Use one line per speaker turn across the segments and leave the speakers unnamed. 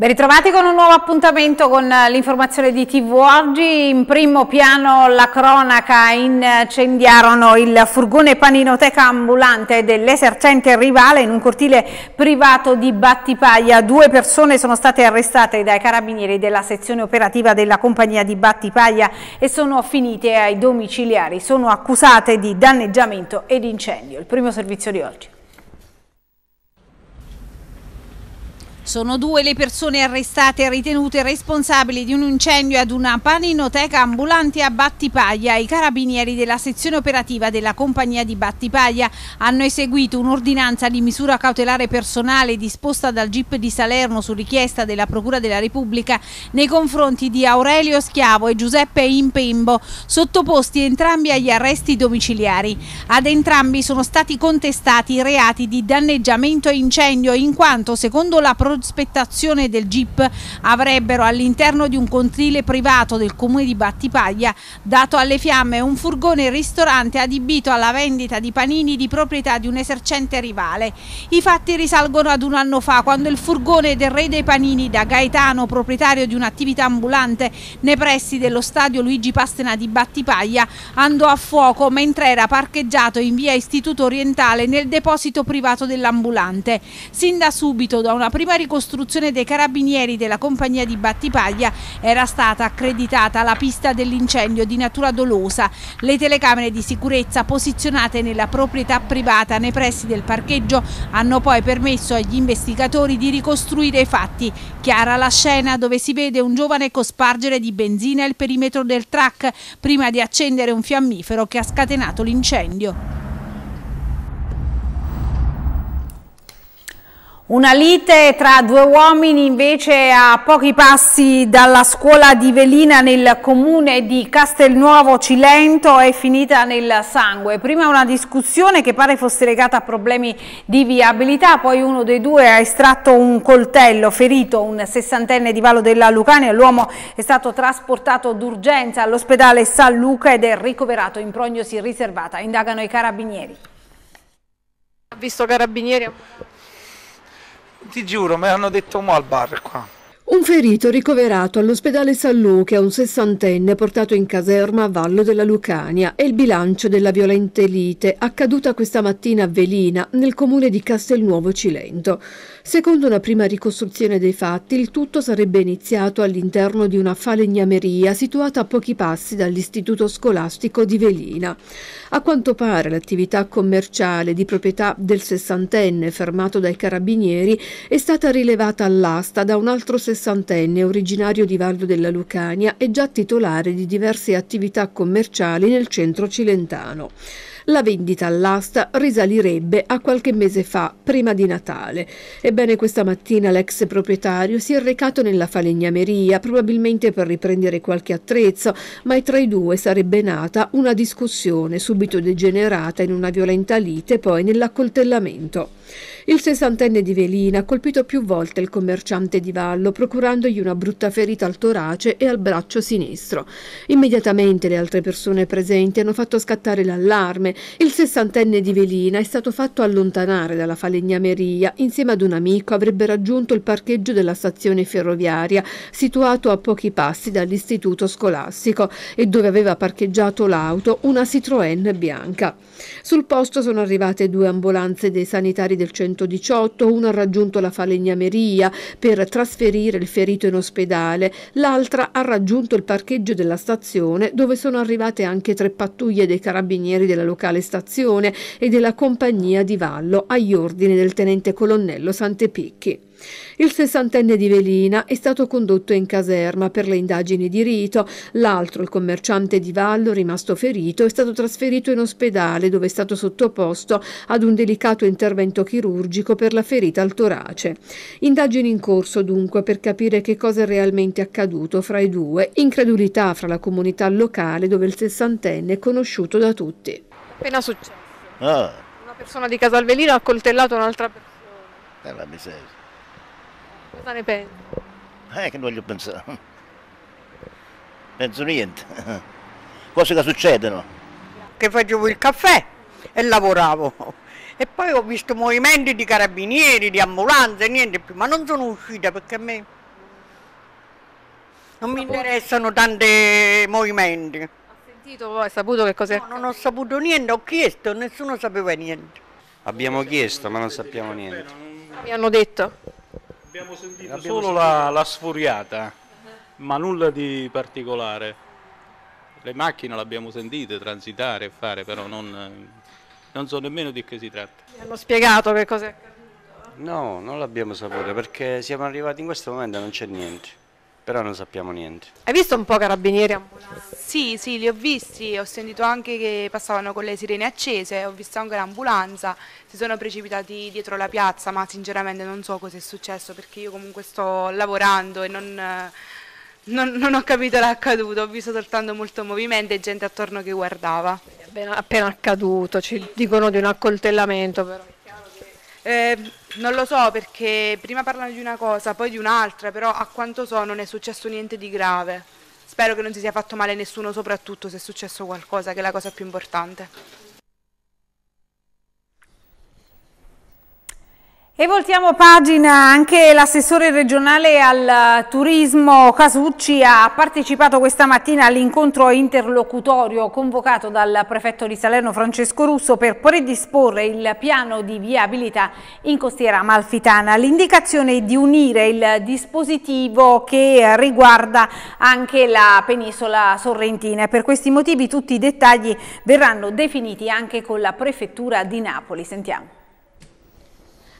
Ben ritrovati con un nuovo appuntamento con l'informazione di TV Oggi. In primo piano la cronaca incendiarono il furgone paninoteca ambulante dell'esercente rivale in un cortile privato di Battipaglia. Due persone sono state arrestate dai carabinieri della sezione operativa della compagnia di Battipaglia e sono finite ai domiciliari. Sono accusate di danneggiamento ed incendio. Il primo servizio di oggi. Sono due le persone arrestate e ritenute responsabili di un incendio ad una paninoteca ambulante a Battipaglia. I carabinieri della sezione operativa della compagnia di Battipaglia hanno eseguito un'ordinanza di misura cautelare personale disposta dal GIP di Salerno su richiesta della Procura della Repubblica nei confronti di Aurelio Schiavo e Giuseppe Impembo, sottoposti entrambi agli arresti domiciliari. Ad entrambi sono stati contestati i reati di danneggiamento e incendio in quanto, secondo la Procura prospettazione del GIP avrebbero all'interno di un contrile privato del comune di Battipaglia dato alle fiamme un furgone ristorante adibito alla vendita di panini di proprietà di un esercente rivale. I fatti risalgono ad un anno fa quando il furgone del re dei panini da Gaetano, proprietario di un'attività ambulante nei pressi dello stadio Luigi Pastena di Battipaglia, andò a fuoco mentre era parcheggiato in via Istituto Orientale nel deposito privato dell'ambulante. Sin da subito, da una prima ricorrenza, ricostruzione dei carabinieri della compagnia di Battipaglia era stata accreditata la pista dell'incendio di natura dolosa. Le telecamere di sicurezza posizionate nella proprietà privata nei pressi del parcheggio hanno poi permesso agli investigatori di ricostruire i fatti. Chiara la scena dove si vede un giovane cospargere di benzina il perimetro del track prima di accendere un fiammifero che ha scatenato l'incendio. Una lite tra due uomini invece a pochi passi dalla scuola di Velina nel comune di Castelnuovo Cilento è finita nel sangue. Prima una discussione che pare fosse legata a problemi di viabilità, poi uno dei due ha estratto un coltello, ferito un sessantenne di Valo della Lucania. L'uomo è stato trasportato d'urgenza all'ospedale San Luca ed è ricoverato in prognosi riservata. Indagano i carabinieri. Ha visto carabinieri?
Ti giuro, me l'hanno detto mo al bar qua.
Un ferito
ricoverato all'ospedale San Luca, un sessantenne portato in caserma a Vallo della Lucania, è il bilancio della violente lite accaduta questa mattina a Velina, nel comune di Castelnuovo Cilento. Secondo una prima ricostruzione dei fatti, il tutto sarebbe iniziato all'interno di una falegnameria situata a pochi passi dall'istituto scolastico di Velina. A quanto pare l'attività commerciale di proprietà del sessantenne fermato dai carabinieri è stata rilevata all'asta da un altro sessantenne originario di Valdo della Lucania e già titolare di diverse attività commerciali nel centro cilentano la vendita all'asta risalirebbe a qualche mese fa, prima di Natale. Ebbene, questa mattina l'ex proprietario si è recato nella falegnameria, probabilmente per riprendere qualche attrezzo, ma tra i due sarebbe nata una discussione subito degenerata in una violenta lite e poi nell'accoltellamento. Il sessantenne di Velina ha colpito più volte il commerciante di Vallo, procurandogli una brutta ferita al torace e al braccio sinistro. Immediatamente le altre persone presenti hanno fatto scattare l'allarme. Il sessantenne di Velina è stato fatto allontanare dalla falegnameria. Insieme ad un amico avrebbe raggiunto il parcheggio della stazione ferroviaria, situato a pochi passi dall'istituto scolastico e dove aveva parcheggiato l'auto, una Citroën bianca. Sul posto sono arrivate due ambulanze dei sanitari del 118, una ha raggiunto la falegnameria per trasferire il ferito in ospedale, l'altra ha raggiunto il parcheggio della stazione dove sono arrivate anche tre pattuglie dei carabinieri della locale stazione e della compagnia di Vallo agli ordini del tenente colonnello Santepicchi. Il sessantenne di Velina è stato condotto in caserma per le indagini di rito, l'altro, il commerciante di Vallo, rimasto ferito, è stato trasferito in ospedale dove è stato sottoposto ad un delicato intervento chirurgico per la ferita al torace. Indagini in corso dunque per capire che cosa è realmente accaduto fra i due, incredulità fra la comunità locale dove il sessantenne è conosciuto da tutti. Appena successo. Ah. Una persona di Casalvelino ha coltellato un'altra persona.
Eh, la miseria. Cosa ne pensi? Eh, che non voglio pensare. Penso niente. Cose che succedono.
Che facevo il caffè e lavoravo. E poi ho visto movimenti
di carabinieri, di ambulanze, niente più, ma non sono uscita perché a me
non mi interessano tanti movimenti. Ha sentito, hai saputo che cos'è? No, non ho saputo niente, ho chiesto, nessuno sapeva niente.
Abbiamo chiesto, ma non sappiamo niente.
Mi hanno detto?
Abbiamo sentito abbiamo solo sentito. La,
la, sfuriata,
ma nulla di particolare. Le macchine le abbiamo sentite transitare e fare, però non, non so nemmeno di che si tratta.
Mi hanno spiegato che cosa
è accaduto?
No, non l'abbiamo saputo perché siamo arrivati in questo momento e non c'è niente però non sappiamo niente. Hai visto un po' carabinieri ambulanti?
Sì, sì, li ho visti, ho sentito anche che passavano con le sirene accese, ho visto anche l'ambulanza, si sono precipitati dietro la piazza, ma sinceramente non so cosa è successo perché io comunque sto lavorando e non, eh, non, non ho capito l'accaduto, ho visto soltanto molto movimento e gente attorno che guardava. Appena, appena
accaduto, ci dicono di un accoltellamento però.
Eh, non lo so perché prima parlano di una cosa, poi di un'altra, però a quanto so non è successo niente di grave. Spero che non si sia fatto male nessuno, soprattutto se è successo qualcosa, che è la cosa più importante. E voltiamo pagina, anche l'assessore regionale al turismo Casucci ha partecipato questa mattina all'incontro interlocutorio convocato dal prefetto di Salerno Francesco Russo per predisporre il piano di viabilità in costiera malfitana. L'indicazione è di unire il dispositivo che riguarda anche la penisola sorrentina. Per questi motivi tutti i dettagli verranno definiti anche con la prefettura di Napoli. Sentiamo.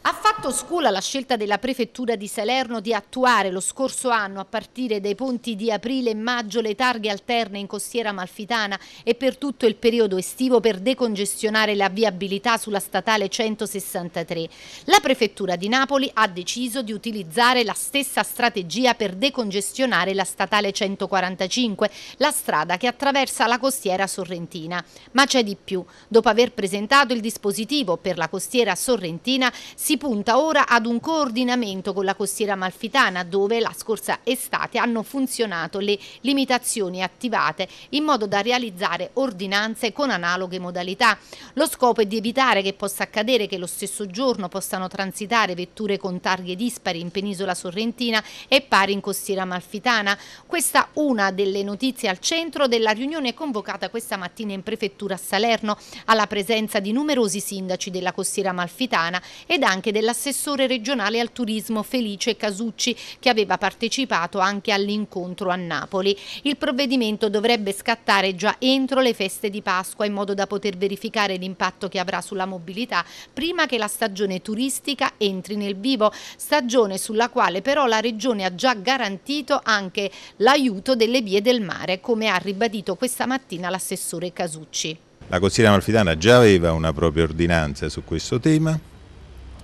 Ha fatto scuola la scelta della prefettura di Salerno di attuare lo scorso anno a
partire dai ponti di aprile e maggio le targhe alterne in costiera malfitana e per tutto il periodo estivo per decongestionare la viabilità sulla statale 163. La prefettura di Napoli ha deciso di utilizzare la stessa strategia per decongestionare la statale 145, la strada che attraversa la costiera sorrentina. Ma c'è di più. Dopo aver presentato il dispositivo per la costiera sorrentina si si punta ora ad un coordinamento con la costiera malfitana dove la scorsa estate hanno funzionato le limitazioni attivate in modo da realizzare ordinanze con analoghe modalità. Lo scopo è di evitare che possa accadere che lo stesso giorno possano transitare vetture con targhe dispari in penisola sorrentina e pari in costiera malfitana. Questa una delle notizie al centro della riunione convocata questa mattina in prefettura a Salerno alla presenza di numerosi sindaci della costiera malfitana ed anche anche dell'assessore regionale al turismo Felice Casucci che aveva partecipato anche all'incontro a Napoli. Il provvedimento dovrebbe scattare già entro le feste di Pasqua in modo da poter verificare l'impatto che avrà sulla mobilità prima che la stagione turistica entri nel vivo, stagione sulla quale però la regione ha già garantito anche l'aiuto delle vie del mare, come ha ribadito questa mattina l'assessore Casucci.
La Consigliera Malfitana già aveva una propria ordinanza su questo tema,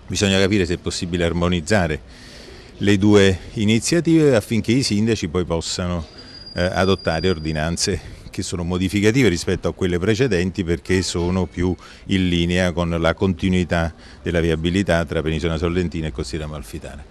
Bisogna capire se è possibile armonizzare le due iniziative affinché i sindaci poi possano eh, adottare ordinanze che sono modificative rispetto a quelle precedenti perché sono più in linea con la continuità della viabilità tra Penisola Sorlentina e Costiera Amalfitana.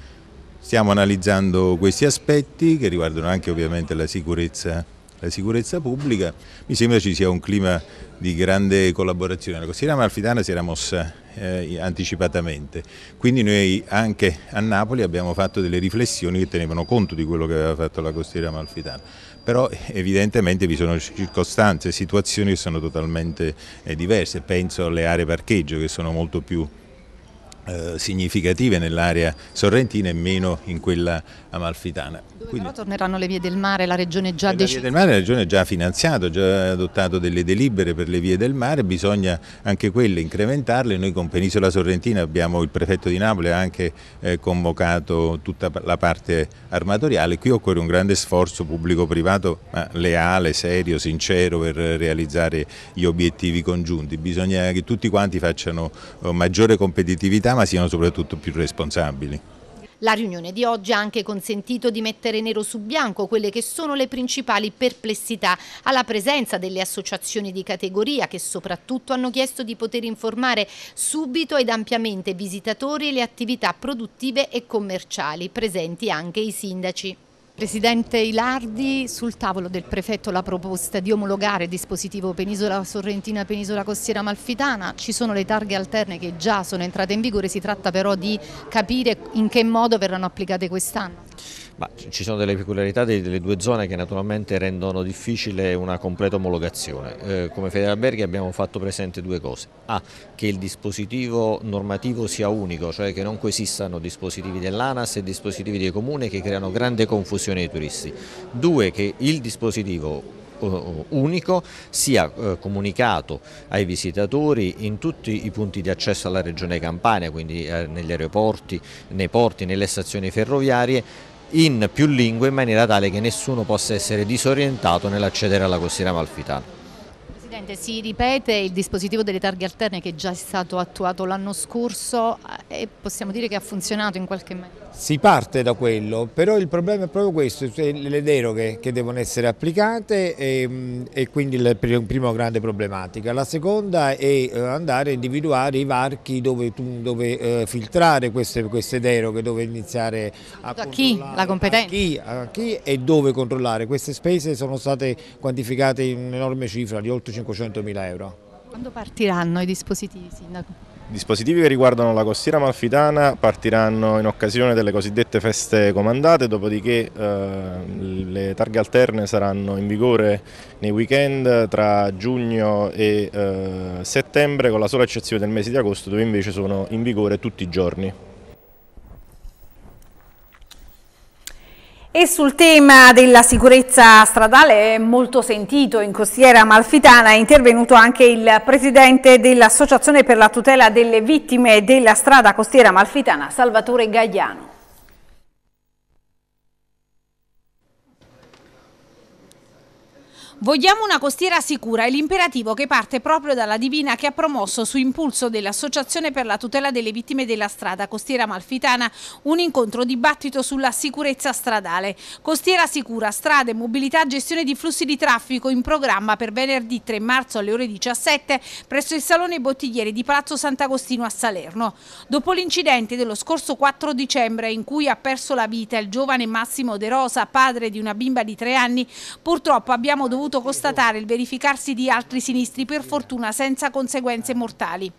Stiamo analizzando questi aspetti che riguardano anche ovviamente la sicurezza, la sicurezza pubblica. Mi sembra ci sia un clima di grande collaborazione. La Costiera Amalfitana si era mossa eh, anticipatamente. Quindi noi anche a Napoli abbiamo fatto delle riflessioni che tenevano conto di quello che aveva fatto la costiera amalfitana, però eh, evidentemente vi sono circostanze, situazioni che sono totalmente eh, diverse, penso alle aree parcheggio che sono molto più eh, significative nell'area sorrentina e meno in quella amalfitana. Dove Quindi, però
torneranno le vie del mare, la regione già decisa? Le vie
del mare la regione già finanziato, ha già adottato delle delibere per le vie del mare, bisogna anche quelle incrementarle, noi con Penisola Sorrentina abbiamo il prefetto di Napoli ha anche eh, convocato tutta la parte armatoriale, qui occorre un grande sforzo pubblico-privato ma leale, serio, sincero per realizzare gli obiettivi congiunti, bisogna che tutti quanti facciano oh, maggiore competitività ma siano soprattutto più responsabili.
La riunione di oggi ha anche consentito di mettere nero su bianco quelle che sono le principali perplessità alla presenza delle associazioni di categoria che soprattutto hanno chiesto di poter informare subito ed ampiamente visitatori e le attività produttive e commerciali, presenti anche i sindaci. Presidente Ilardi, sul tavolo del prefetto la proposta di omologare dispositivo Penisola Sorrentina Penisola Costiera Malfitana, ci sono le targhe alterne che già sono entrate in vigore, si tratta però di capire in che modo verranno applicate quest'anno.
Ma ci sono delle peculiarità delle due zone che naturalmente rendono difficile una completa omologazione. Eh, come Federalberghi abbiamo fatto presente due cose. A, che il dispositivo normativo sia unico, cioè che non coesistano dispositivi dell'ANAS e dispositivi dei comuni che creano grande confusione ai turisti. Due, che il dispositivo eh, unico sia eh, comunicato ai visitatori in tutti i punti di accesso alla regione Campania, quindi eh, negli aeroporti, nei porti, nelle stazioni ferroviarie in più lingue in maniera tale che nessuno possa essere disorientato nell'accedere alla costiera amalfitana.
Presidente,
si ripete il dispositivo delle targhe alterne che è già stato attuato l'anno scorso eh, e possiamo dire che ha funzionato in qualche maniera?
Si parte da quello, però il problema è proprio questo, cioè le deroghe che devono essere applicate e, mm, e quindi la prima grande problematica. La seconda è eh, andare a individuare i varchi dove, dove eh, filtrare queste, queste, deroghe, dove iniziare a, a chi la competenza? A chi, a chi, e dove controllare. Queste spese sono state quantificate in un'enorme cifra di oltre 500 mila euro.
Quando partiranno i dispositivi, Sindaco?
Dispositivi che riguardano la costiera malfitana partiranno in occasione delle cosiddette feste comandate, dopodiché eh, le targhe alterne saranno in vigore nei weekend tra giugno e eh, settembre, con la sola eccezione del mese di agosto dove invece sono in vigore tutti i giorni.
E sul tema della sicurezza stradale molto sentito in costiera malfitana è intervenuto anche il presidente dell'Associazione per la tutela delle vittime della strada costiera malfitana, Salvatore Gagliano. Vogliamo una costiera sicura è l'imperativo che parte proprio dalla Divina che ha promosso su impulso dell'Associazione per la tutela delle vittime della strada Costiera Malfitana un incontro dibattito sulla sicurezza stradale. Costiera sicura, strade, mobilità, gestione di flussi di traffico in programma per venerdì 3 marzo alle ore 17 presso il Salone Bottiglieri di Palazzo Sant'Agostino a Salerno. Dopo l'incidente dello scorso 4 dicembre in cui ha perso la vita il giovane Massimo De Rosa, padre di una bimba di tre anni, purtroppo abbiamo dovuto dovuto constatare il verificarsi di altri sinistri, per fortuna senza conseguenze mortali.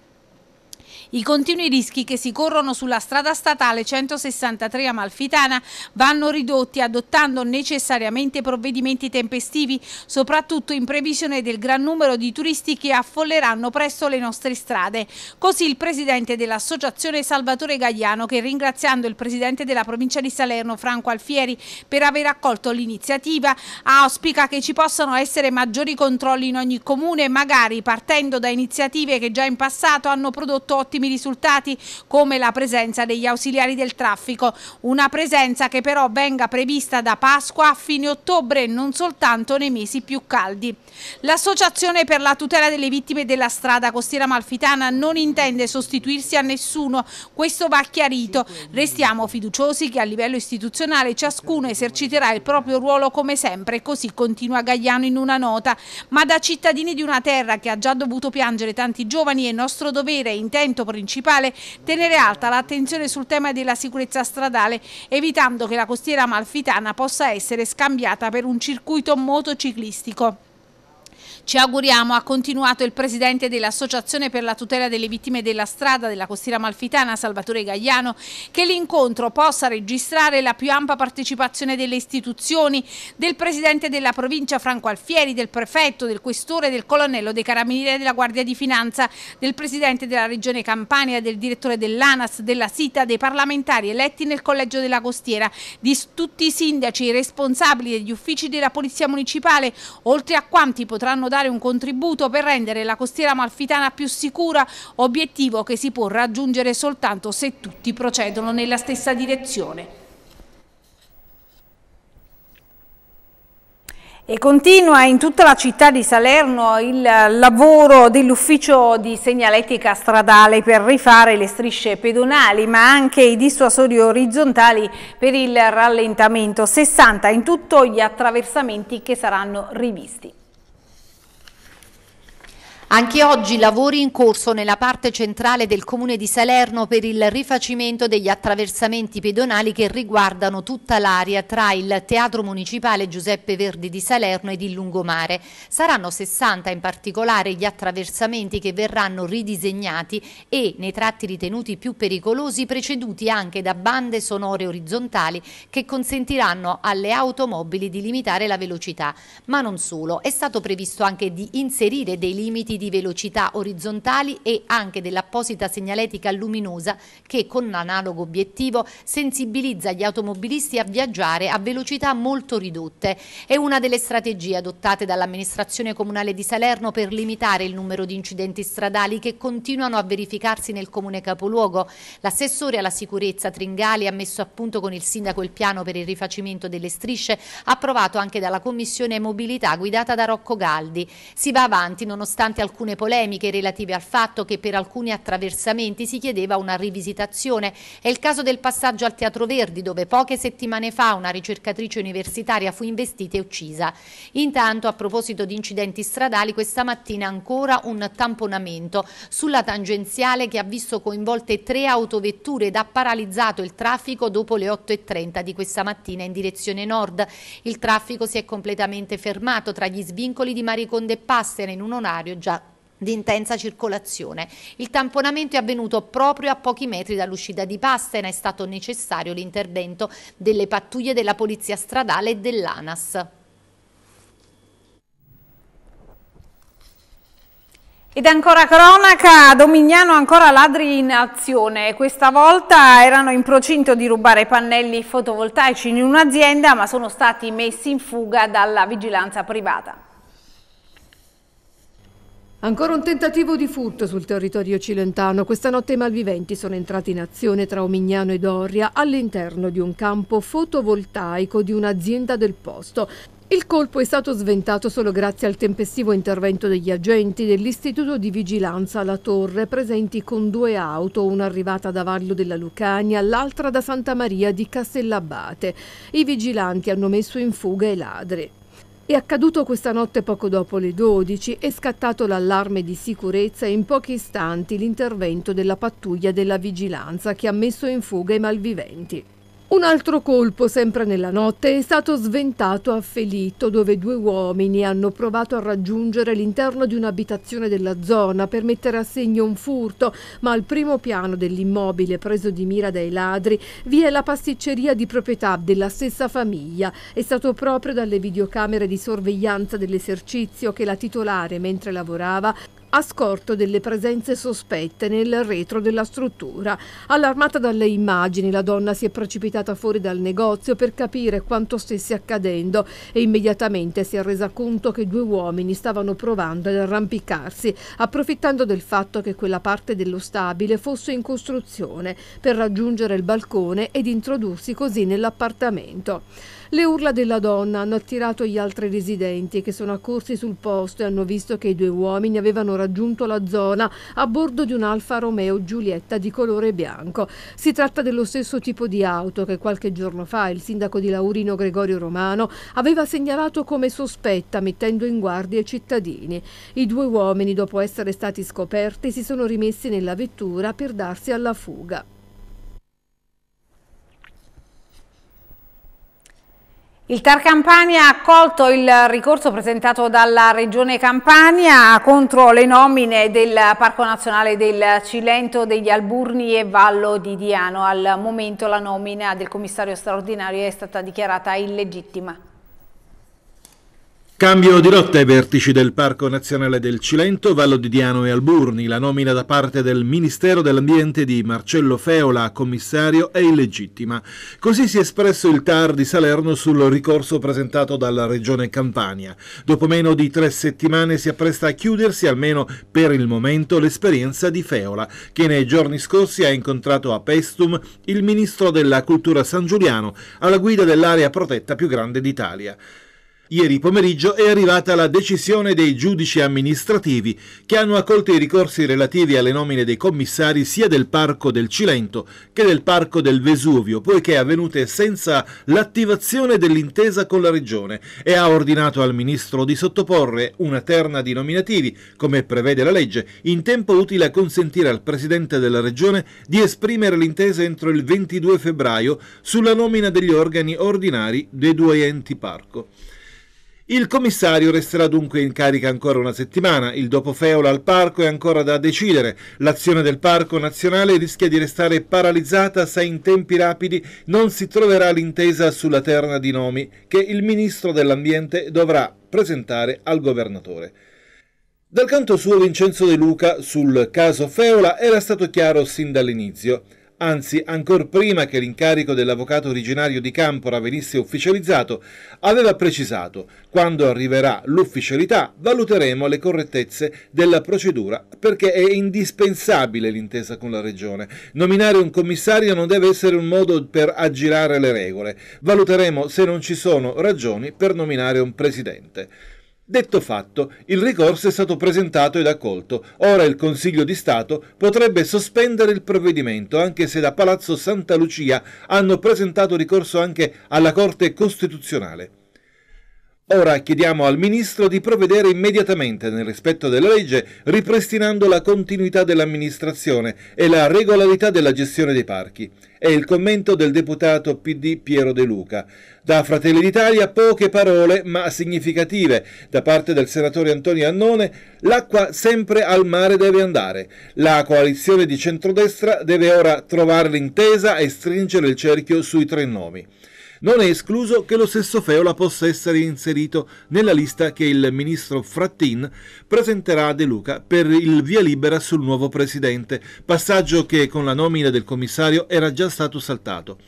I continui rischi che si corrono sulla strada statale 163 Amalfitana vanno ridotti adottando necessariamente provvedimenti tempestivi, soprattutto in previsione del gran numero di turisti che affolleranno presto le nostre strade. Così il presidente dell'associazione Salvatore Gagliano che ringraziando il presidente della provincia di Salerno Franco Alfieri per aver accolto l'iniziativa auspica che ci possano essere maggiori controlli in ogni comune magari partendo da iniziative che già in passato hanno prodotto ottimi ottimi risultati come la presenza degli ausiliari del traffico, una presenza che però venga prevista da Pasqua a fine ottobre e non soltanto nei mesi più caldi. L'Associazione per la tutela delle vittime della strada costiera malfitana non intende sostituirsi a nessuno, questo va chiarito. Restiamo fiduciosi che a livello istituzionale ciascuno eserciterà il proprio ruolo come sempre, così continua Gagliano in una nota, ma da cittadini di una terra che ha già dovuto piangere tanti giovani è nostro dovere e intento principale tenere alta l'attenzione sul tema della sicurezza stradale evitando che la costiera malfitana possa essere scambiata per un circuito motociclistico. Ci auguriamo, ha continuato il presidente dell'Associazione per la tutela delle vittime della strada della costiera malfitana, Salvatore Gagliano, che l'incontro possa registrare la più ampia partecipazione delle istituzioni, del presidente della provincia Franco Alfieri, del prefetto, del questore, del colonnello dei carabinieri della Guardia di Finanza, del presidente della regione Campania, del direttore dell'ANAS, della SITA, dei parlamentari eletti nel collegio della costiera, di tutti i sindaci, i responsabili degli uffici della Polizia Municipale, oltre a quanti potranno dare dare un contributo per rendere la costiera malfitana più sicura, obiettivo che si può raggiungere soltanto se tutti procedono nella stessa direzione. E continua in tutta la città di Salerno il lavoro dell'ufficio di segnaletica stradale per rifare le strisce pedonali ma anche i dissuasori orizzontali per il rallentamento. 60 in tutto gli attraversamenti che saranno rivisti.
Anche oggi lavori in corso nella parte centrale del comune di Salerno per il rifacimento degli attraversamenti pedonali che riguardano tutta l'area tra il Teatro Municipale Giuseppe Verdi di Salerno ed il Lungomare. Saranno 60 in particolare gli attraversamenti che verranno ridisegnati e nei tratti ritenuti più pericolosi preceduti anche da bande sonore orizzontali che consentiranno alle automobili di limitare la velocità. Ma non solo, è stato previsto anche di inserire dei limiti di velocità orizzontali e anche dell'apposita segnaletica luminosa che con analogo obiettivo sensibilizza gli automobilisti a viaggiare a velocità molto ridotte. È una delle strategie adottate dall'amministrazione comunale di Salerno per limitare il numero di incidenti stradali che continuano a verificarsi nel comune capoluogo. L'assessore alla sicurezza Tringali ha messo a punto con il sindaco il piano per il rifacimento delle strisce approvato anche dalla commissione mobilità guidata da Rocco Galdi. Si va avanti nonostante alcune polemiche relative al fatto che per alcuni attraversamenti si chiedeva una rivisitazione. È il caso del passaggio al Teatro Verdi, dove poche settimane fa una ricercatrice universitaria fu investita e uccisa. Intanto, a proposito di incidenti stradali, questa mattina ancora un tamponamento sulla tangenziale che ha visto coinvolte tre autovetture ed ha paralizzato il traffico dopo le 8.30 di questa mattina in direzione nord. Il traffico si è completamente fermato tra gli svincoli di Mariconde e Passera in un orario già di intensa circolazione. Il tamponamento è avvenuto proprio a pochi metri dall'uscita di Pastena, è stato necessario l'intervento delle pattuglie della Polizia Stradale e
dell'ANAS. Ed ancora cronaca, a Domignano ancora ladri in azione. Questa volta erano in procinto di rubare pannelli fotovoltaici in un'azienda ma sono stati messi in fuga dalla vigilanza privata.
Ancora un tentativo di furto sul territorio cilentano. Questa notte i malviventi sono entrati in azione tra Omignano e Doria all'interno di un campo fotovoltaico di un'azienda del posto. Il colpo è stato sventato solo grazie al tempestivo intervento degli agenti dell'Istituto di Vigilanza alla Torre, presenti con due auto, una arrivata da Vallo della Lucania, l'altra da Santa Maria di Castellabate. I vigilanti hanno messo in fuga i ladri. È accaduto questa notte poco dopo le 12, e scattato l'allarme di sicurezza e in pochi istanti l'intervento della pattuglia della vigilanza che ha messo in fuga i malviventi. Un altro colpo, sempre nella notte, è stato sventato a Felitto, dove due uomini hanno provato a raggiungere l'interno di un'abitazione della zona per mettere a segno un furto, ma al primo piano dell'immobile preso di mira dai ladri vi è la pasticceria di proprietà della stessa famiglia. È stato proprio dalle videocamere di sorveglianza dell'esercizio che la titolare, mentre lavorava, ha scorto delle presenze sospette nel retro della struttura. Allarmata dalle immagini, la donna si è precipitata fuori dal negozio per capire quanto stesse accadendo e immediatamente si è resa conto che due uomini stavano provando ad arrampicarsi, approfittando del fatto che quella parte dello stabile fosse in costruzione per raggiungere il balcone ed introdursi così nell'appartamento. Le urla della donna hanno attirato gli altri residenti che sono accorsi sul posto e hanno visto che i due uomini avevano raggiunto la zona a bordo di un Alfa Romeo Giulietta di colore bianco. Si tratta dello stesso tipo di auto che qualche giorno fa il sindaco di Laurino Gregorio Romano aveva segnalato come sospetta mettendo in guardia i cittadini. I due uomini, dopo essere stati scoperti, si sono rimessi nella vettura per darsi alla fuga.
Il Tar Campania ha accolto il ricorso presentato dalla Regione Campania contro le nomine del Parco Nazionale del Cilento, degli Alburni e Vallo di Diano. Al momento la nomina del commissario straordinario è stata dichiarata illegittima.
Cambio di rotta ai vertici del Parco Nazionale del Cilento, Vallo di Diano e Alburni. La nomina da parte del Ministero dell'Ambiente di Marcello Feola a commissario è illegittima. Così si è espresso il TAR di Salerno sul ricorso presentato dalla Regione Campania. Dopo meno di tre settimane si appresta a chiudersi, almeno per il momento, l'esperienza di Feola, che nei giorni scorsi ha incontrato a Pestum il Ministro della Cultura San Giuliano, alla guida dell'area protetta più grande d'Italia. Ieri pomeriggio è arrivata la decisione dei giudici amministrativi che hanno accolto i ricorsi relativi alle nomine dei commissari sia del Parco del Cilento che del Parco del Vesuvio, poiché avvenute senza l'attivazione dell'intesa con la Regione e ha ordinato al Ministro di sottoporre una terna di nominativi, come prevede la legge, in tempo utile a consentire al Presidente della Regione di esprimere l'intesa entro il 22 febbraio sulla nomina degli organi ordinari dei due enti parco. Il commissario resterà dunque in carica ancora una settimana, il dopo feola al parco è ancora da decidere, l'azione del parco nazionale rischia di restare paralizzata se in tempi rapidi non si troverà l'intesa sulla terna di nomi che il ministro dell'ambiente dovrà presentare al governatore. Dal canto suo Vincenzo De Luca sul caso Feola era stato chiaro sin dall'inizio. Anzi, ancor prima che l'incarico dell'avvocato originario di Campora venisse ufficializzato, aveva precisato quando arriverà l'ufficialità valuteremo le correttezze della procedura perché è indispensabile l'intesa con la Regione. Nominare un commissario non deve essere un modo per aggirare le regole. Valuteremo se non ci sono ragioni per nominare un presidente. Detto fatto, il ricorso è stato presentato ed accolto. Ora il Consiglio di Stato potrebbe sospendere il provvedimento, anche se da Palazzo Santa Lucia hanno presentato ricorso anche alla Corte Costituzionale. Ora chiediamo al Ministro di provvedere immediatamente nel rispetto della legge, ripristinando la continuità dell'amministrazione e la regolarità della gestione dei parchi. È il commento del deputato PD Piero De Luca. Da Fratelli d'Italia poche parole ma significative. Da parte del senatore Antonio Annone, l'acqua sempre al mare deve andare. La coalizione di centrodestra deve ora trovare l'intesa e stringere il cerchio sui tre nomi. Non è escluso che lo stesso Feola possa essere inserito nella lista che il ministro Frattin presenterà a De Luca per il via libera sul nuovo presidente, passaggio che con la nomina del commissario era già stato saltato.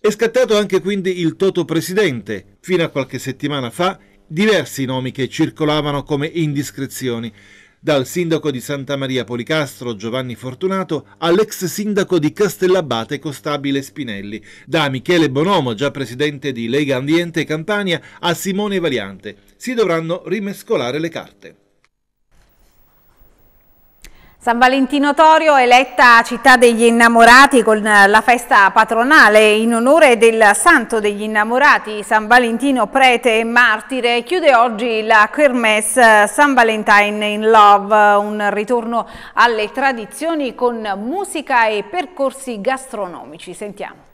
È scattato anche quindi il Toto Presidente, fino a qualche settimana fa, diversi nomi che circolavano come indiscrezioni dal sindaco di Santa Maria Policastro Giovanni Fortunato all'ex sindaco di Castellabate Costabile Spinelli, da Michele Bonomo, già presidente di Lega Ambiente Campania, a Simone Variante. Si dovranno rimescolare le carte.
San Valentino Torio eletta città degli innamorati con eh, la festa patronale in onore del santo degli innamorati San Valentino prete e martire chiude oggi la Kermesse eh, San Valentine in Love un ritorno alle tradizioni con musica e percorsi gastronomici sentiamo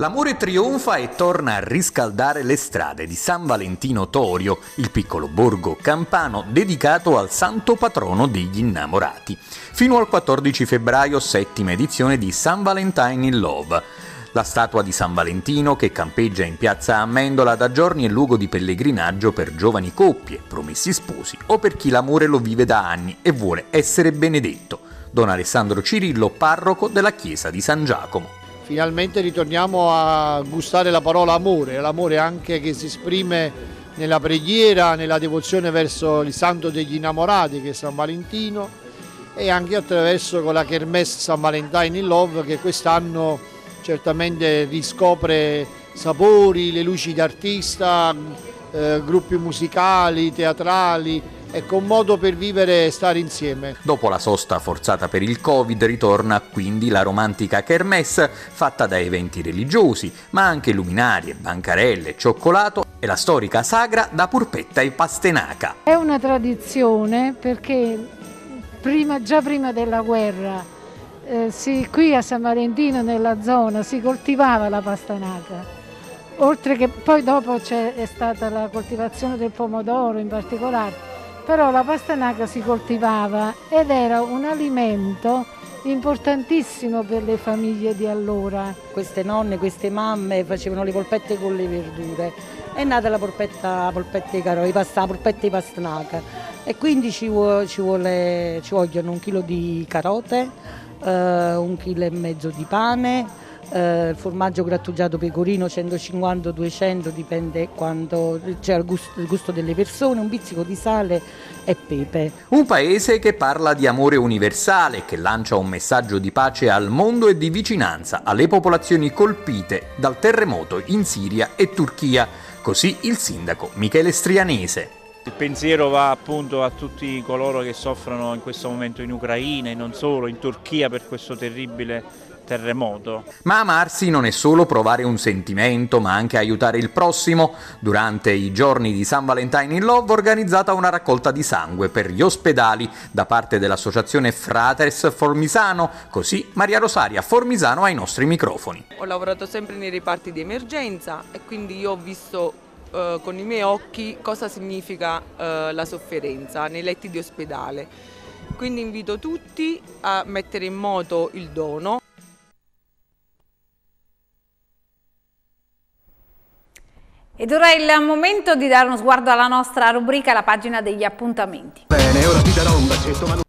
L'amore trionfa e torna a riscaldare le strade di San Valentino Torio, il piccolo borgo campano dedicato al santo patrono degli innamorati. Fino al 14 febbraio, settima edizione di San Valentine in Love. La statua di San Valentino, che campeggia in piazza Amendola da giorni, è luogo di pellegrinaggio per giovani coppie, promessi sposi o per chi l'amore lo vive da anni e vuole essere benedetto. Don Alessandro Cirillo, parroco della chiesa di San Giacomo
finalmente ritorniamo a gustare la parola amore, l'amore anche che si esprime nella preghiera, nella devozione verso il santo degli innamorati che è San Valentino e anche attraverso con la Kermesse San Valentine in Love che quest'anno certamente riscopre sapori, le luci d'artista, eh, gruppi musicali, teatrali, ecco un modo per vivere e stare insieme.
Dopo la sosta forzata per il Covid ritorna quindi la romantica kermesse fatta da eventi religiosi, ma anche luminarie, bancarelle, cioccolato e la storica sagra da purpetta e pastenaca.
È una tradizione perché prima, già prima della guerra eh, si, qui a San Valentino nella zona si coltivava la pastenaca oltre che poi dopo c'è stata la coltivazione del pomodoro in particolare, però la pastanaca si coltivava ed era un alimento importantissimo per le famiglie di allora. Queste nonne, queste mamme facevano le polpette con le verdure. È nata la polpetta, polpetta di caroli, la polpetta di pastanaca e quindi ci, vuole, ci, vuole, ci vogliono un chilo di carote, eh, un chilo e mezzo di pane, eh, formaggio grattugiato pecorino 150-200 dipende quando c'è cioè, il, gusto, il gusto delle persone, un pizzico di sale e pepe. Un
paese che parla di amore universale, che lancia un messaggio di pace al mondo e di vicinanza alle popolazioni colpite dal terremoto in Siria e Turchia, così il sindaco Michele Strianese.
Il pensiero va appunto a tutti coloro che soffrono in questo momento in Ucraina e non solo, in Turchia per questo terribile terremoto.
Ma amarsi non è solo provare un sentimento, ma anche aiutare il prossimo. Durante i giorni di San Valentine in Love è organizzata una raccolta di sangue per gli ospedali da parte dell'associazione Fratres Formisano, così Maria Rosaria Formisano ai nostri microfoni.
Ho lavorato sempre nei reparti di emergenza e quindi io ho visto eh, con i miei occhi cosa significa eh, la sofferenza nei letti di ospedale. Quindi invito tutti a mettere in moto il dono.
Ed ora è il momento di dare uno sguardo alla nostra rubrica, la pagina degli appuntamenti. Bene,
ora ti darò
un
bacetto, ma...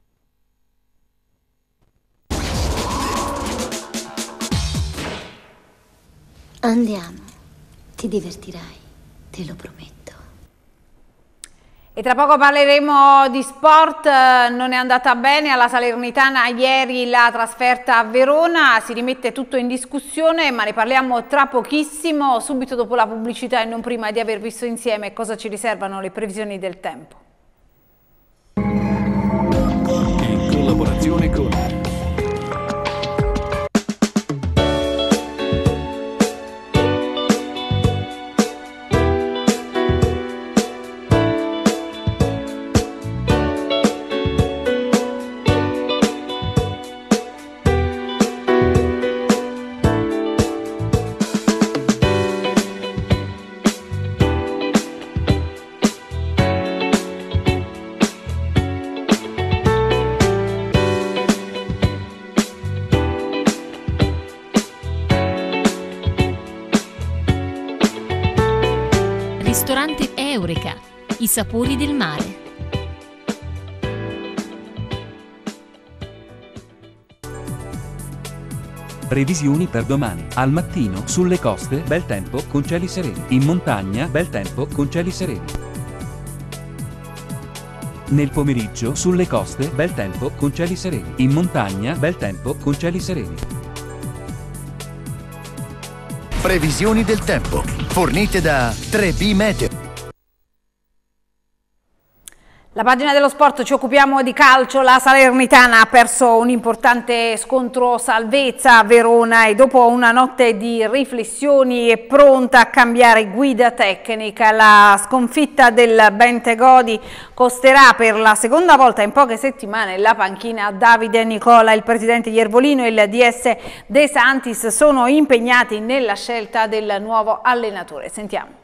Andiamo, ti divertirai, te lo prometto. E tra poco parleremo di sport, eh, non è andata bene alla Salernitana ieri la trasferta a Verona, si rimette tutto in discussione ma ne parliamo tra pochissimo, subito dopo la pubblicità e non prima di aver visto insieme cosa ci riservano le previsioni del tempo.
sapori del mare.
Previsioni per domani. Al mattino, sulle coste, bel tempo con cieli sereni. In montagna, bel tempo con cieli sereni. Nel pomeriggio, sulle coste, bel tempo con cieli sereni. In montagna, bel tempo con cieli sereni. Previsioni del tempo, fornite da 3B
Meteo. La pagina dello sport ci occupiamo di calcio, la Salernitana ha perso un importante scontro salvezza a Verona e dopo una notte di riflessioni è pronta a cambiare guida tecnica. La sconfitta del Bentegodi costerà per la seconda volta in poche settimane la panchina a Davide Nicola, il presidente Iervolino e il DS De Santis sono impegnati nella scelta del nuovo allenatore. Sentiamo.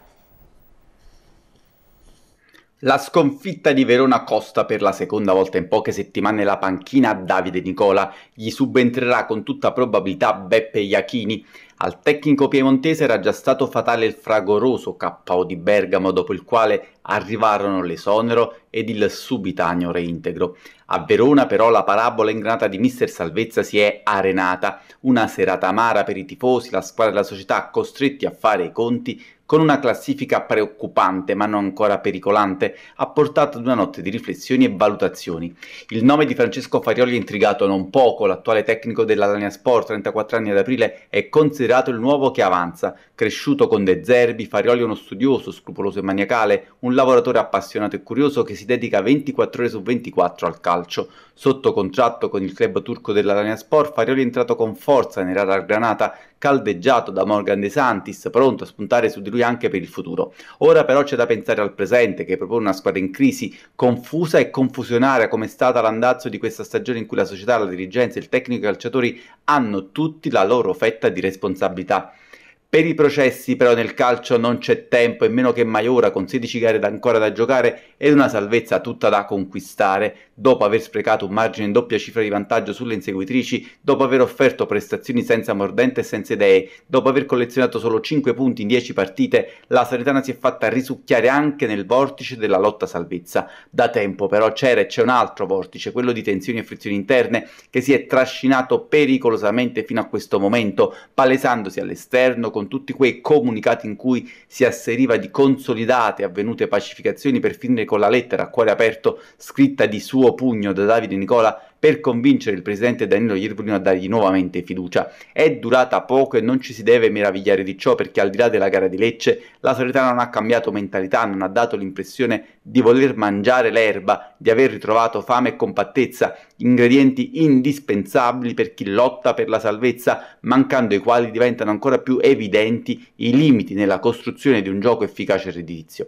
La sconfitta di Verona costa per la seconda volta in poche settimane la panchina a Davide Nicola. Gli subentrerà con tutta probabilità Beppe Iachini. Al tecnico piemontese era già stato fatale il fragoroso KO di Bergamo, dopo il quale arrivarono l'esonero ed il subitaneo reintegro. A Verona però la parabola ingranata di Mister Salvezza si è arenata. Una serata amara per i tifosi, la squadra e la società costretti a fare i conti con una classifica preoccupante ma non ancora pericolante, ha portato ad una notte di riflessioni e valutazioni. Il nome di Francesco Farioli ha intrigato non poco, l'attuale tecnico della Dania Sport, 34 anni ad aprile, è considerato il nuovo che avanza. Cresciuto con De Zerbi, Farioli è uno studioso, scrupoloso e maniacale, un lavoratore appassionato e curioso che si dedica 24 ore su 24 al calcio. Sotto contratto con il club turco della Dania Sport, Farioli è entrato con forza nella Granata scalveggiato da Morgan De Santis, pronto a spuntare su di lui anche per il futuro. Ora però c'è da pensare al presente, che propone una squadra in crisi, confusa e confusionaria come è stata l'andazzo di questa stagione in cui la società, la dirigenza, il tecnico e i calciatori hanno tutti la loro fetta di responsabilità. Per i processi però nel calcio non c'è tempo e meno che mai ora con 16 gare ancora da giocare ed una salvezza tutta da conquistare dopo aver sprecato un margine in doppia cifra di vantaggio sulle inseguitrici, dopo aver offerto prestazioni senza mordente e senza idee, dopo aver collezionato solo 5 punti in 10 partite, la Saritana si è fatta risucchiare anche nel vortice della lotta salvezza. Da tempo però c'era e c'è un altro vortice, quello di tensioni e frizioni interne, che si è trascinato pericolosamente fino a questo momento, palesandosi all'esterno con tutti quei comunicati in cui si asseriva di consolidate avvenute pacificazioni per finire con la lettera a cuore aperto scritta di suo suo pugno da Davide Nicola per convincere il presidente Danilo Irvine a dargli nuovamente fiducia. È durata poco e non ci si deve meravigliare di ciò perché al di là della gara di Lecce la solidarietà non ha cambiato mentalità, non ha dato l'impressione di voler mangiare l'erba, di aver ritrovato fame e compattezza, ingredienti indispensabili per chi lotta per la salvezza, mancando i quali diventano ancora più evidenti i limiti nella costruzione di un gioco efficace e redditizio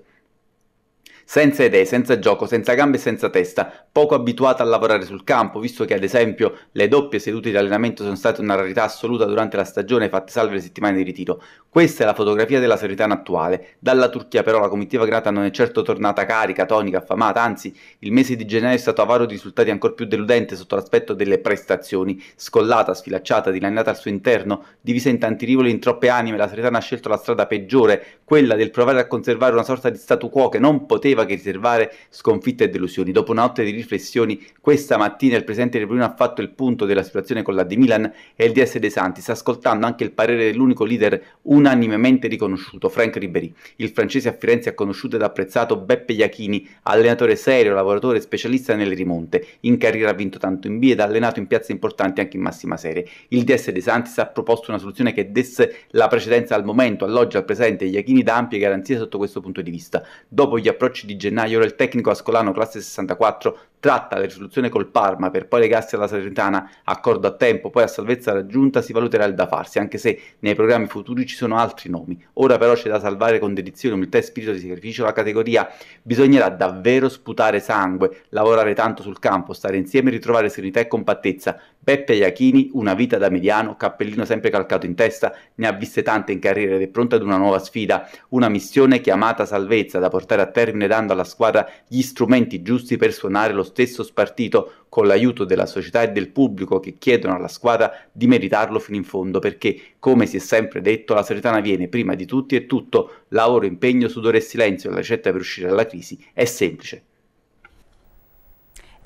senza idee, senza gioco, senza gambe e senza testa, poco abituata a lavorare sul campo, visto che ad esempio le doppie sedute di allenamento sono state una rarità assoluta durante la stagione, fatte salve le settimane di ritiro. Questa è la fotografia della Seritana attuale. Dalla Turchia però la comitiva grata non è certo tornata carica, tonica, affamata, anzi il mese di gennaio è stato avaro di risultati ancora più deludenti sotto l'aspetto delle prestazioni, scollata, sfilacciata, dilaniata al suo interno, divisa in tanti rivoli e in troppe anime, la Seritana ha scelto la strada peggiore, quella del provare a conservare una sorta di statu quo che non poteva poteva che riservare sconfitte e delusioni. Dopo una notte di riflessioni, questa mattina il presidente Rebrino ha fatto il punto della situazione con la di Milan e il DS De Santis, ascoltando anche il parere dell'unico leader unanimemente riconosciuto, Frank Ribéry. Il francese a Firenze ha conosciuto ed apprezzato Beppe Iachini, allenatore serio, lavoratore specialista nelle rimonte. In carriera ha vinto tanto in B ed ha allenato in piazze importanti anche in massima serie. Il DS De Santis ha proposto una soluzione che desse la precedenza al momento, all'oggi, al presente. Iachini dà ampie garanzie sotto questo punto di vista. Dopo gli approcci di gennaio, era il tecnico ascolano classe 64 tratta la risoluzione col Parma per poi legarsi alla Salernitana, accordo a tempo, poi a salvezza raggiunta si valuterà il da farsi, anche se nei programmi futuri ci sono altri nomi. Ora però c'è da salvare con dedizione, umiltà e spirito di sacrificio la categoria. Bisognerà davvero sputare sangue, lavorare tanto sul campo, stare insieme e ritrovare serenità e compattezza. Beppe Iachini, una vita da mediano, cappellino sempre calcato in testa, ne ha viste tante in carriera ed è pronta ad una nuova sfida, una missione chiamata salvezza da portare a termine dando alla squadra gli strumenti giusti per suonare lo stesso spartito con l'aiuto della società e del pubblico che chiedono alla squadra di meritarlo fino in fondo perché, come si è sempre detto, la Salernitana viene prima di tutti e tutto, lavoro, impegno, sudore e silenzio, la ricetta per uscire dalla crisi è semplice.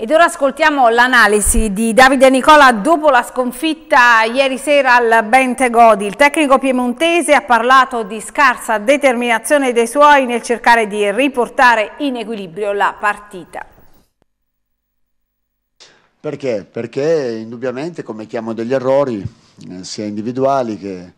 Ed ora ascoltiamo l'analisi di Davide Nicola dopo la sconfitta ieri sera al Bente Godi. Il tecnico piemontese ha parlato di scarsa determinazione dei suoi nel cercare di riportare in equilibrio la partita.
Perché? Perché indubbiamente commettiamo degli errori, eh, sia individuali che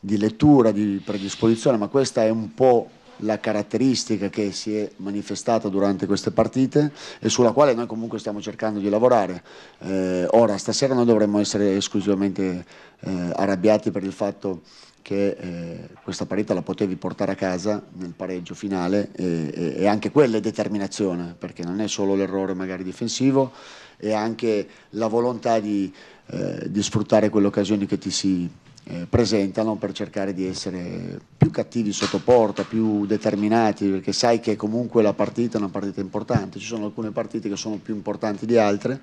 di lettura, di predisposizione, ma questa è un po' la caratteristica che si è manifestata durante queste partite e sulla quale noi comunque stiamo cercando di lavorare. Eh, ora, stasera non dovremmo essere esclusivamente eh, arrabbiati per il fatto che eh, questa partita la potevi portare a casa nel pareggio finale e, e, e anche quella è determinazione, perché non è solo l'errore magari difensivo, e anche la volontà di, eh, di sfruttare quelle occasioni che ti si eh, presentano per cercare di essere più cattivi sotto porta, più determinati, perché sai che comunque la partita è una partita importante, ci sono alcune partite che sono più importanti di altre.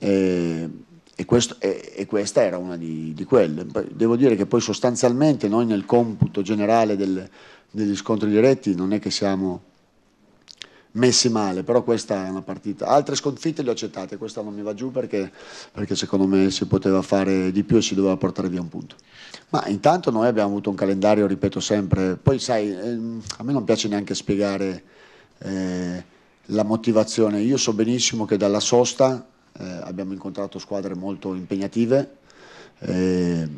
Eh, e, questo, e, e, questa era una di, di, quelle. Devo dire che poi sostanzialmente noi nel computo generale del, degli scontri diretti non è che siamo messi male, però questa è una partita. Altre sconfitte le ho accettate, questa non mi va giù perché, perché, secondo me si poteva fare di più e si doveva portare via un punto. Ma intanto noi abbiamo avuto un calendario, ripeto sempre, poi sai, ehm, a me non piace neanche spiegare eh, la motivazione, io so benissimo che dalla sosta eh, abbiamo incontrato squadre molto impegnative. Eh,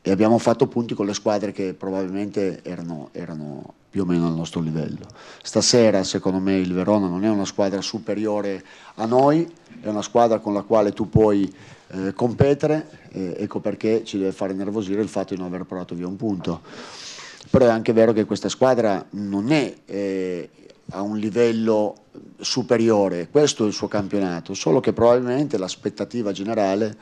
e abbiamo fatto punti con le squadre che probabilmente erano, erano più o meno al nostro livello. Stasera, secondo me, il Verona non è una squadra superiore a noi, è una squadra con la quale tu puoi eh, competere, eh, ecco perché ci deve fare nervosire il fatto di non aver provato via un punto. Però è anche vero che questa squadra non è eh, a un livello superiore, questo è il suo campionato, solo che probabilmente l'aspettativa generale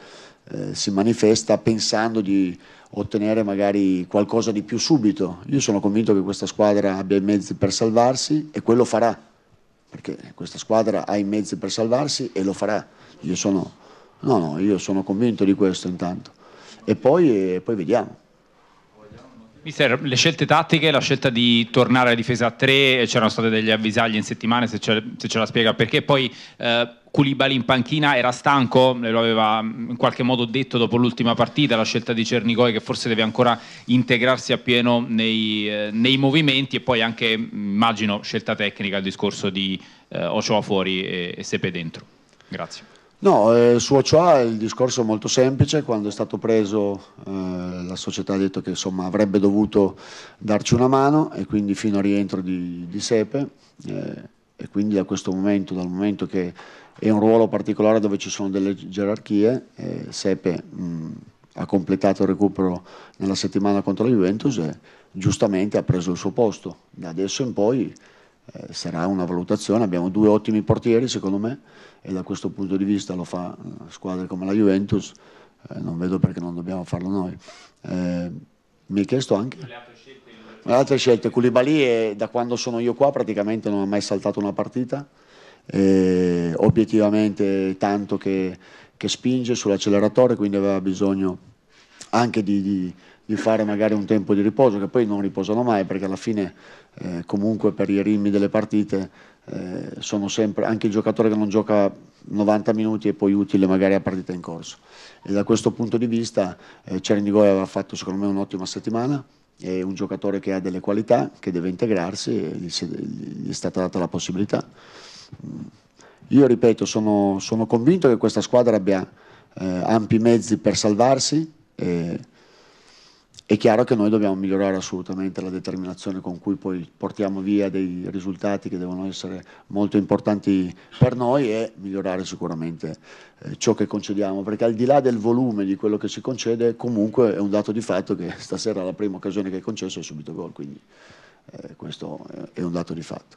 eh, si manifesta pensando di ottenere magari qualcosa di più subito. Io sono convinto che questa squadra abbia i mezzi per salvarsi e quello farà, perché questa squadra ha i mezzi per salvarsi e lo farà. Io sono, no, no, io sono convinto di questo intanto. E poi, e poi vediamo.
Mister, le scelte tattiche, la scelta di tornare alla difesa a 3, c'erano state degli avvisagli in settimane, se ce, se ce la spiega, perché poi... Eh, Culibali in panchina era stanco, lo aveva mm, in qualche modo detto dopo l'ultima partita, la scelta di Cernicoi che forse deve ancora integrarsi appieno nei, eh, nei movimenti e poi anche, mm, immagino, scelta tecnica il discorso di eh, Ochoa fuori e, e Sepe dentro. Grazie.
No, eh, su Ochoa il discorso è molto semplice, quando è stato preso eh, la società ha detto che insomma, avrebbe dovuto darci una mano e quindi fino al rientro di, di Sepe eh, e quindi da questo momento, dal momento che è un ruolo particolare dove ci sono delle gerarchie, eh, Sepe mh, ha completato il recupero nella settimana contro la Juventus e giustamente ha preso il suo posto, da adesso in poi eh, sarà una valutazione, abbiamo due ottimi portieri secondo me e da questo punto di vista lo fa eh, squadre come la Juventus, eh, non vedo perché non dobbiamo farlo noi. Eh, mi hai chiesto anche... Le altre scelte, Koulibaly da quando sono io qua praticamente non ha mai saltato una partita, eh, obiettivamente tanto che, che spinge sull'acceleratore, quindi aveva bisogno anche di, di, di, fare magari un tempo di riposo, che poi non riposano mai perché alla fine eh, comunque per i ritmi delle partite eh, sono sempre anche il giocatore che non gioca 90 minuti è poi utile magari a partita in corso. E da questo punto di vista eh, Cernigoia aveva fatto secondo me un'ottima settimana, è un giocatore che ha delle qualità, che deve integrarsi, e gli, gli è stata data la possibilità. Io ripeto, sono, sono convinto che questa squadra abbia eh, ampi mezzi per salvarsi. E, è chiaro che noi dobbiamo migliorare assolutamente la determinazione con cui poi portiamo via dei risultati che devono essere molto importanti per noi e migliorare sicuramente eh, ciò che concediamo, perché al di là del volume di quello che si concede, comunque è un dato di fatto che stasera la prima occasione che hai concesso è subito gol, quindi eh, questo è un dato di fatto.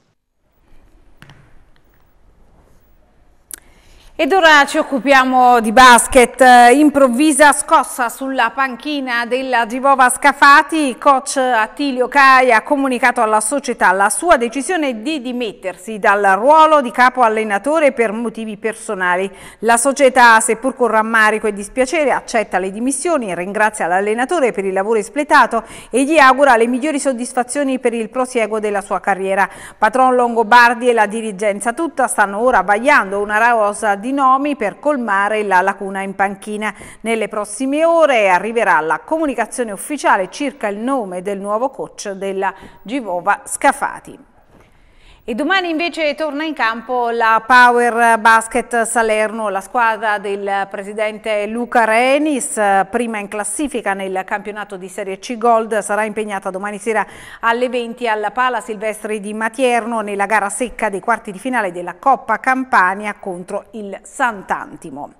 Ed ora ci occupiamo di basket. Improvvisa scossa sulla panchina della Givova Scafati. Coach Attilio Cai ha comunicato alla società la sua decisione di dimettersi dal ruolo di capo allenatore per motivi personali. La società, seppur con rammarico e dispiacere, accetta le dimissioni, ringrazia l'allenatore per il lavoro espletato e gli augura le migliori soddisfazioni per il prosieguo della sua carriera. Patron Longobardi e la dirigenza tutta stanno ora vagliando una rosa di di nomi per colmare la lacuna in panchina. Nelle prossime ore arriverà la comunicazione ufficiale circa il nome del nuovo coach della Givova Scafati. E domani invece torna in campo la Power Basket Salerno, la squadra del presidente Luca Renis, prima in classifica nel campionato di Serie C Gold, sarà impegnata domani sera alle 20 alla Pala Silvestri di Matierno nella gara secca dei quarti di finale della Coppa Campania contro il Sant'Antimo.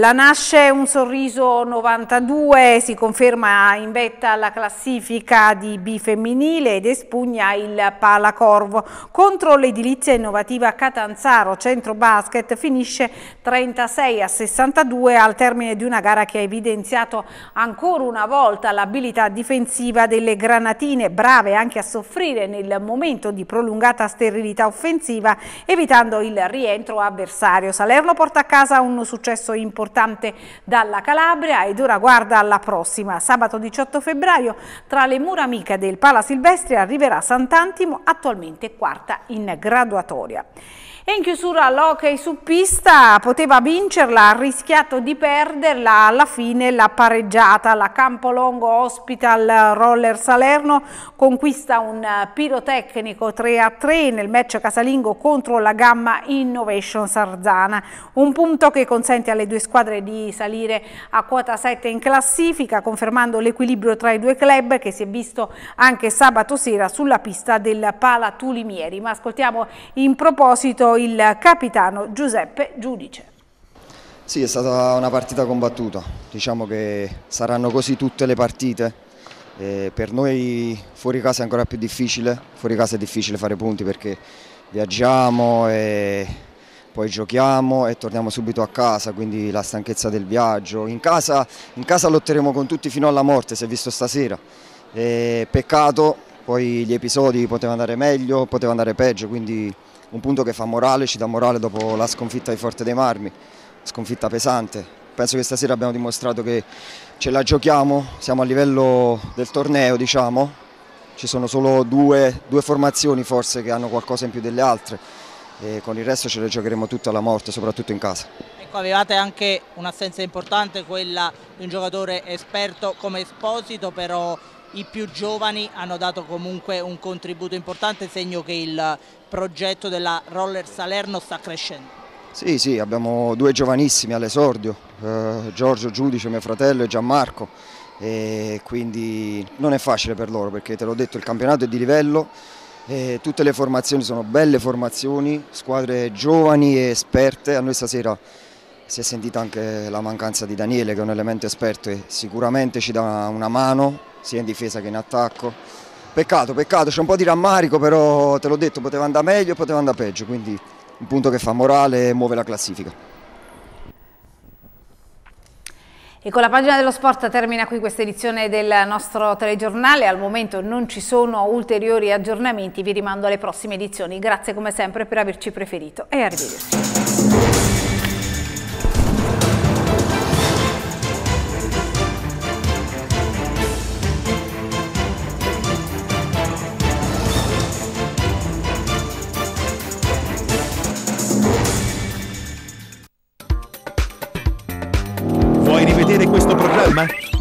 La nasce un sorriso 92, si conferma in vetta alla classifica di B femminile ed espugna il Palacorvo. Contro l'edilizia innovativa Catanzaro Centro Basket finisce 36 a 62 al termine di una gara che ha evidenziato ancora una volta l'abilità difensiva delle granatine, brave anche a soffrire nel momento di prolungata sterilità offensiva, evitando il rientro avversario. Salerno porta a casa un successo importante importante dalla Calabria ed ora guarda alla prossima. Sabato 18 febbraio tra le mura amiche del Pala Silvestri arriverà Sant'Antimo attualmente quarta in graduatoria. E in chiusura l'hockey su pista poteva vincerla, ha rischiato di perderla, alla fine la pareggiata, la Campolongo Hospital Roller Salerno conquista un pirotecnico 3 a 3 nel match casalingo contro la Gamma Innovation Sarzana, un punto che consente alle due squadre di salire a quota 7 in classifica, confermando l'equilibrio tra i due club che si è visto anche sabato sera sulla pista del Pala Tulimieri. Ma ascoltiamo in proposito il capitano Giuseppe Giudice.
Sì, è stata una partita combattuta, diciamo che saranno così tutte le partite. Eh, per noi fuori casa è ancora più difficile, fuori casa è difficile fare punti perché viaggiamo e poi giochiamo e torniamo subito a casa, quindi la stanchezza del viaggio. In casa, in casa lotteremo con tutti fino alla morte, si è visto stasera. Eh, peccato, poi gli episodi potevano andare meglio, potevano andare peggio, quindi un punto che fa morale, ci dà morale dopo la sconfitta di Forte dei Marmi, sconfitta pesante. Penso che stasera abbiamo dimostrato che ce la giochiamo, siamo a livello del torneo diciamo, ci sono solo due, due formazioni forse che hanno qualcosa in più delle altre e con il resto ce la giocheremo tutta alla morte, soprattutto in casa.
Ecco, avevate anche un'assenza importante, quella di un giocatore esperto come Esposito, però i più giovani hanno dato comunque un contributo importante, segno che il progetto della Roller Salerno sta crescendo.
Sì, sì, abbiamo due giovanissimi all'esordio, eh, Giorgio Giudice, mio fratello, e Gianmarco, e quindi non è facile per loro perché te l'ho detto il campionato è di livello, eh, tutte le formazioni sono belle formazioni, squadre giovani e esperte, a noi stasera si è sentita anche la mancanza di Daniele che è un elemento esperto e sicuramente ci dà una mano sia in difesa che in attacco. Peccato, peccato, c'è un po' di rammarico però te l'ho detto poteva andare meglio e poteva andare peggio, quindi un punto che fa morale e muove la classifica.
E con la pagina dello sport termina qui questa edizione del nostro telegiornale. Al momento non ci sono ulteriori aggiornamenti, vi rimando alle prossime edizioni. Grazie come sempre per averci preferito e arrivederci.